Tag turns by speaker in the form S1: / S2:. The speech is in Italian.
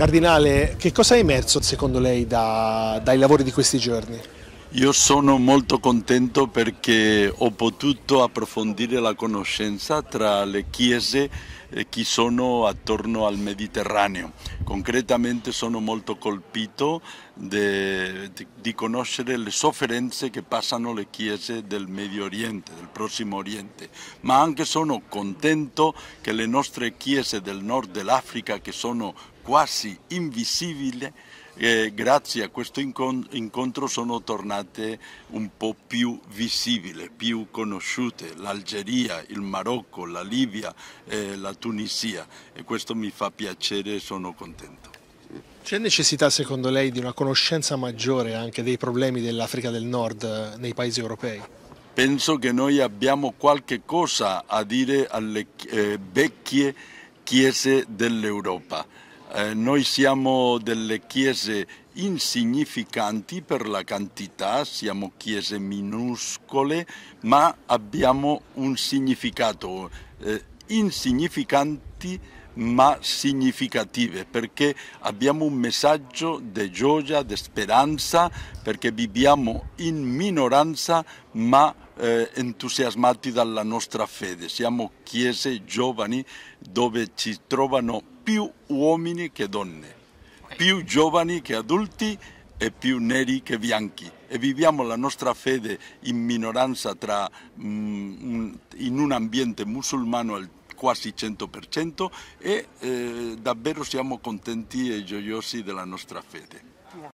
S1: Cardinale, che cosa è emerso secondo lei da, dai lavori di questi giorni?
S2: Io sono molto contento perché ho potuto approfondire la conoscenza tra le chiese che sono attorno al Mediterraneo. Concretamente sono molto colpito de, de, di conoscere le sofferenze che passano le chiese del Medio Oriente, del Prossimo Oriente, ma anche sono contento che le nostre chiese del nord dell'Africa, che sono quasi invisibili, eh, grazie a questo incontro sono tornate un po' più visibili, più conosciute l'Algeria, il Marocco, la Libia, eh, la Tunisia e questo mi fa piacere e sono contento.
S1: C'è necessità secondo lei di una conoscenza maggiore anche dei problemi dell'Africa del Nord eh, nei paesi europei?
S2: Penso che noi abbiamo qualche cosa a dire alle eh, vecchie chiese dell'Europa. Eh, noi siamo delle chiese insignificanti per la quantità, siamo chiese minuscole, ma abbiamo un significato. Eh, insignificanti ma significative perché abbiamo un messaggio di gioia, di speranza, perché viviamo in minoranza ma eh, entusiasmati dalla nostra fede. Siamo chiese giovani dove ci trovano più uomini che donne, più giovani che adulti e più neri che bianchi e viviamo la nostra fede in minoranza tra, mm, in un ambiente musulmano al quasi 100% e eh, davvero siamo contenti e gioiosi della nostra fede.